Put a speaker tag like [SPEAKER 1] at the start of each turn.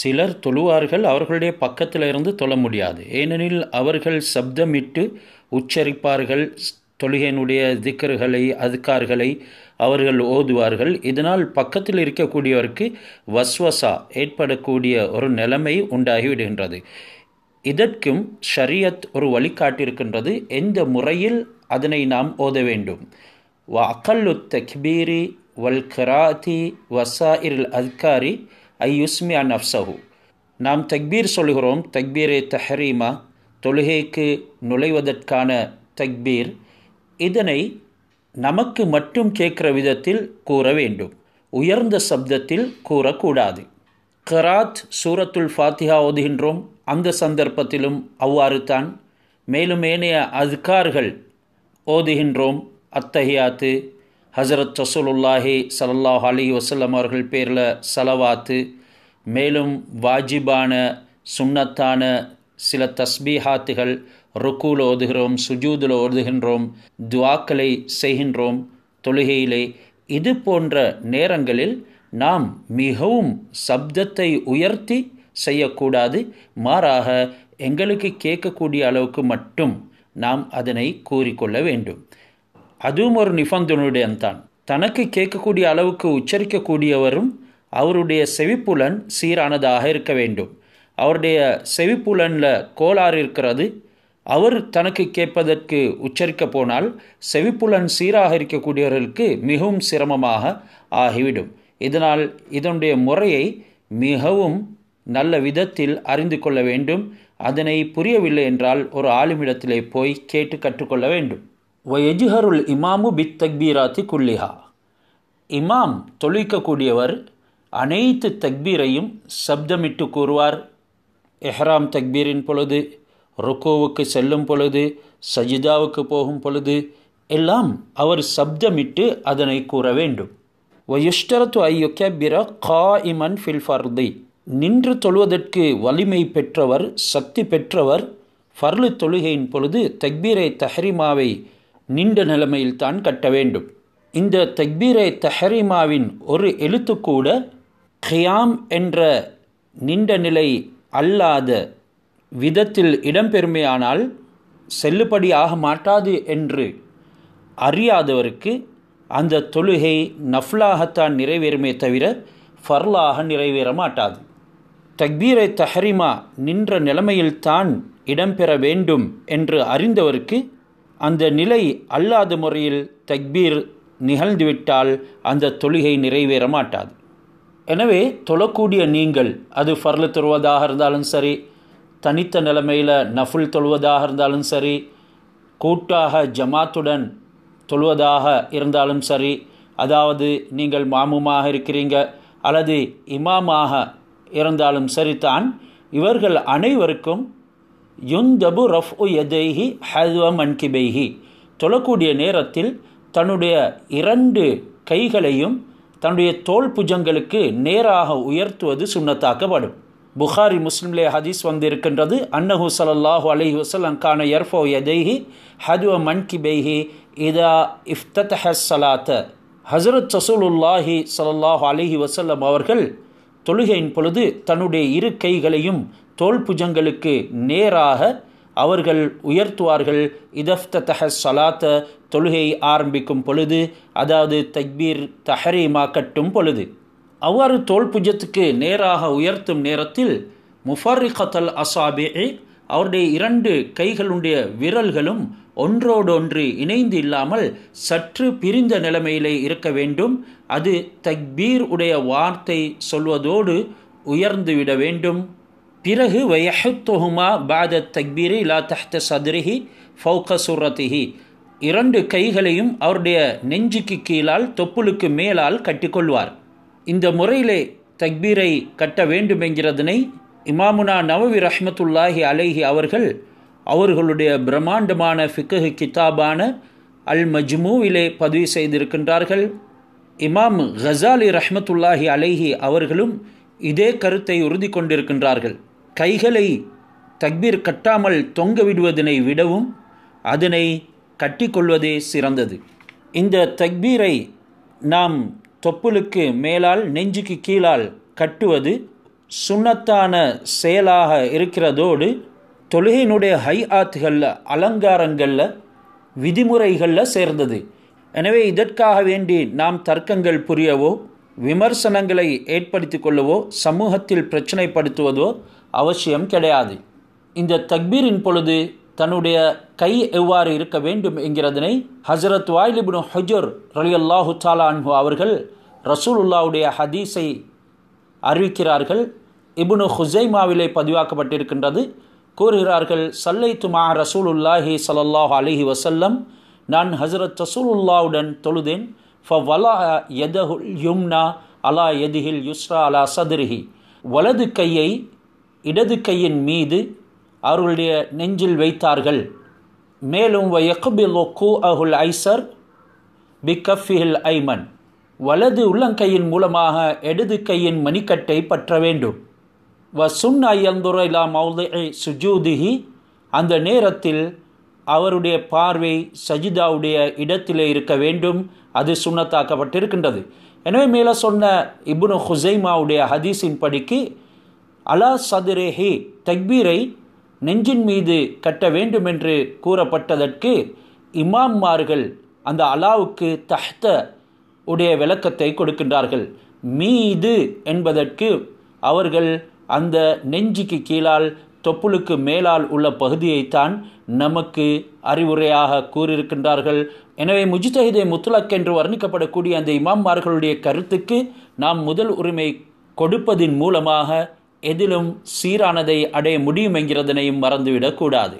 [SPEAKER 1] சிலர் தொழுவார்கள் அவர்களுடைய பக்கத்தில் இருந்து தொழ முடியாது ஏனெனில் அவர்கள் சப்தமிட்டு உச்சரிப்பார்கள் தொழுகையினுடைய திக்கர்களை அதுக்கார்களை அவர்கள் ஓதுவார்கள் இதனால் பக்கத்தில் இருக்கக்கூடியவருக்கு வஸ்வசா ஏற்படக்கூடிய ஒரு நிலைமை உண்டாகிவிடுகின்றது இதற்கும் ஷரியத் ஒரு வழிகாட்டிருக்கின்றது எந்த முறையில் அதனை நாம் ஓத வேண்டும் வ அக்கல்லு தக்பீரி வல் கராத்தி வசா இல் அத்காரி ஐ யுஸ்மி அன் அஃப்சஹு நாம் தக்பீர் சொல்கிறோம் தக்பீரே தஹரீமா தொழுகைக்கு நுழைவதற்கான தக்பீர் இதனை நமக்கு மட்டும் கேட்குற விதத்தில் கூற வேண்டும் உயர்ந்த சப்தத்தில் கூறக்கூடாது கராத் சூரத்துல் ஃபாத்திஹா ஓதுகின்றோம் அந்த சந்தர்ப்பத்திலும் அவ்வாறு தான் மேலும் ஏனைய அதுக்கார்கள் ஓதுகின்றோம் அத்தகையாத்து ஹசரத் ரசூலுல்லாஹி சல்லாஹ் அலி வசல்லம் அவர்கள் பேரில் சலவாத்து மேலும் வாஜிபான சுண்ணத்தான சில தஸ்பீஹாத்துகள் ருக்கூல ஓதுகிறோம் சுஜூதில் ஓதுகின்றோம் துவாக்களை செய்கின்றோம் தொழுகையிலே இது போன்ற நேரங்களில் நாம் மிகவும் சப்தத்தை உயர்த்தி செய்யக்கூடாது மாறாக எங்களுக்கு கேட்கக்கூடிய அளவுக்கு மட்டும் நாம் அதனை கூறிக்கொள்ள வேண்டும் அதுவும் ஒரு நிபந்தனுடைய தான் தனக்கு கேட்கக்கூடிய அளவுக்கு உச்சரிக்கக்கூடியவரும் அவருடைய செவிப்புலன் சீரானதாக இருக்க வேண்டும் அவருடைய செவிப்புலனில் கோளாறு இருக்கிறது அவர் தனக்கு கேட்பதற்கு உச்சரிக்க போனால் செவிப்புலன் சீராக இருக்கக்கூடியவர்களுக்கு மிகவும் சிரமமாக ஆகிவிடும் இதனால் இதனுடைய முறையை மிகவும் நல்ல விதத்தில் அறிந்து கொள்ள வேண்டும் அதனை புரியவில்லை என்றால் ஒரு ஆளுமிடத்திலே போய் கேட்டு கற்றுக்கொள்ள வேண்டும் வயஜுஹருல் இமாமு பித் தக்பீராத்து குல்லிஹா இமாம் தொழிக்கக்கூடியவர் அனைத்து தக்பீரையும் சப்தமிட்டு கூறுவார் எஹ்ராம் தக்பீரின் பொழுது ருக்கோவுக்கு செல்லும் பொழுது சஜிதாவுக்கு போகும் பொழுது எல்லாம் அவர் சப்தமிட்டு அதனை கூற வேண்டும் வயுஷ்டரத்து ஐயொக்கபிர கா இமன் ஃபில் தி நின்று தொழுவதற்கு வலிமை பெற்றவர் சக்தி பெற்றவர் ஃபர்லு தொழுகையின் பொழுது தக்பீரை தஹரிமாவை நீண்ட நிலைமையில்தான் கட்ட வேண்டும் இந்த தக்பீரை தஹரிமாவின் ஒரு எழுத்துக்கூட கூட ஹியாம் என்ற நீண்ட நிலை அல்லாத விதத்தில் இடம்பெருமையானால் செல்லுபடியாக மாட்டாது என்று அறியாதவருக்கு அந்த தொழுகை நஃப்லாகத்தான் நிறைவேறுமே தவிர ஃபர்லாக நிறைவேற மாட்டாது தக்பீரை தஹரிமா நின்ற நிலைமையில்தான் இடம்பெற வேண்டும் என்று அறிந்தவருக்கு அந்த நிலை அல்லாத முறையில் தக்பீர் நிகழ்ந்துவிட்டால் அந்த தொழுகை நிறைவேற மாட்டாது எனவே தொழக்கூடிய நீங்கள் அது ஃபர்லு தொழுவதாக இருந்தாலும் சரி தனித்த நிலைமையில் நஃபுல் தொழுவதாக இருந்தாலும் சரி கூட்டாக ஜமாத்துடன் தொழுவதாக இருந்தாலும் சரி அதாவது நீங்கள் மாமுமாக இருக்கிறீங்க அல்லது இமாமாக இருந்தாலும் சரிதான் இவர்கள் அனைவருக்கும் யுந்தபு ரஃப் உ எதைஹி ஹதுவ மன்கிபைஹி தொழக்கூடிய நேரத்தில் தன்னுடைய இரண்டு கைகளையும் தன்னுடைய தோல் புஜங்களுக்கு நேராக உயர்த்துவது சுண்ணத்தாக்கப்படும் புகாரி முஸ்லிம்லே ஹதீஸ் வந்திருக்கின்றது அன்னஹு சலல்லாஹு அலஹி வசலம் கான எர்ஃபோ எதைஹி ஹதுவ மன்கி பெய்ஹி இதா இஃப்தத் சலாத்த ஹசரத் சசூலுல்லாஹி சலல்லாஹு அலஹி வசல்லம் அவர்கள் தொழுகையின் பொழுது தன்னுடைய இரு கைகளையும் தோல் புஜங்களுக்கு நேராக அவர்கள் உயர்த்துவார்கள் தஹ சலாத்த தொழுகை ஆரம்பிக்கும் பொழுது அதாவது தக்பீர் தஹரீமா கட்டும் பொழுது அவ்வாறு தோல் புஜத்துக்கு நேராக உயர்த்தும் நேரத்தில் முஃபர்ரிகத்தல் அசாபே அவருடைய இரண்டு கைகளுடைய விரல்களும் ஒன்றோடொன்று இணைந்து இல்லாமல் சற்று பிரிந்த நிலைமையிலே இருக்க வேண்டும் அது தக்பீர் உடைய வார்த்தை சொல்வதோடு உயர்ந்துவிட வேண்டும் பிறகு வயஹுத்துஹுமா பாத தக்பீரி லா தஹ்த சதுரிஹி ஃபௌக சுரத்திஹி இரண்டு கைகளையும் அவருடைய நெஞ்சுக்கு கீழால் தொப்புளுக்கு மேலால் கட்டிக்கொள்வார் இந்த முறையிலே தக்பீரை கட்ட வேண்டும் என்கிறதனை இமாமுனா நவவி ரஹ்மத்துல்லாஹி அலைஹி அவர்கள் அவர்களுடைய பிரம்மாண்டமான ஃபிக்கஹு கிதாபான அல் மஜ்மூவிலே பதிவு செய்திருக்கின்றார்கள் இமாம் ஹசாலி ரஹ்மத்துல்லாஹி அலைஹி அவர்களும் இதே கருத்தை உறுதி கொண்டிருக்கின்றார்கள் கைகளை தக்பீர் கட்டாமல் தொங்க விடுவதனை விடவும் அதனை கட்டிக்கொள்வதே சிறந்தது இந்த தக்பீரை நாம் தொப்புளுக்கு மேலால் நெஞ்சுக்கு கீழால் கட்டுவது சுண்ணத்தான செயலாக இருக்கிறதோடு தொழுகையினுடைய ஹை ஆத்துகளில் அலங்காரங்களில் விதிமுறைகளில் சேர்ந்தது எனவே இதற்காக வேண்டி நாம் தர்க்கங்கள் புரியவோ விமர்சனங்களை ஏற்படுத்தி கொள்ளவோ சமூகத்தில் பிரச்சனைப்படுத்துவதோ அவசியம் கிடையாது இந்த தக்பீரின் பொழுது தன்னுடைய கை எவ்வாறு இருக்க வேண்டும் என்கிறதனை ஹசரத் வாயிலிபுன் ஹஜர் ரலி அல்லாஹு தாலான்ஹு அவர்கள் ரசூலுல்லாவுடைய ஹதீஸை அறிவிக்கிறார்கள் இபுனு ஹுசைமாவிலே பதிவாக்கப்பட்டிருக்கின்றது கூறுகிறார்கள் சல்லை துமா ரசூலுல்லாஹி சல்லாஹ் அலிஹி வசல்லம் நான் ஹசரத் ரசூலுல்லாவுடன் தொழுதேன் வலா எதஹுல் யும்னா அலா எதிஹில் யுஸ்ரா அலா சதுரிஹி வலது கையை இடது கையின் மீது அவர்களுடைய நெஞ்சில் வைத்தார்கள் மேலும் வயக்குபிலொக்கு அகுல் ஐசர் பிகஃபிஹில் ஐமன் வலது உள்ளங்கையின் மூலமாக இடது கையின் மணிக்கட்டை பற்ற வேண்டும் வ சுன் ஐயந்துரைலா மௌலை சுஜூதிஹி அந்த நேரத்தில் அவருடைய பார்வை சஜிதாவுடைய இடத்திலே இருக்க வேண்டும் அது சுண்ணத்தாக்கப்பட்டிருக்கின்றது எனவே மேலே சொன்ன இபுனு ஹுசைமாவுடைய ஹதீஸின் படிக்கு அலா சதுரேஹி தக்பீரை நெஞ்சின் மீது கட்ட வேண்டுமென்று கூறப்பட்டதற்கு இமாம்மார்கள் அந்த அலாவுக்கு தஹ்த உடைய விளக்கத்தை கொடுக்கின்றார்கள் மீது என்பதற்கு அவர்கள் அந்த நெஞ்சுக்கு கீழால் தொப்புளுக்கு மேலால் உள்ள பகுதியைத்தான் நமக்கு அறிவுரையாக கூறியிருக்கின்றார்கள் எனவே முஜிதஹிதே முத்துலக் என்று வர்ணிக்கப்படக்கூடிய அந்த இமாம்மார்களுடைய கருத்துக்கு நாம் முதல் உரிமை கொடுப்பதின் மூலமாக எதிலும் சீரானதை அடைய முடியும் என்கிறதனையும் மறந்துவிடக்கூடாது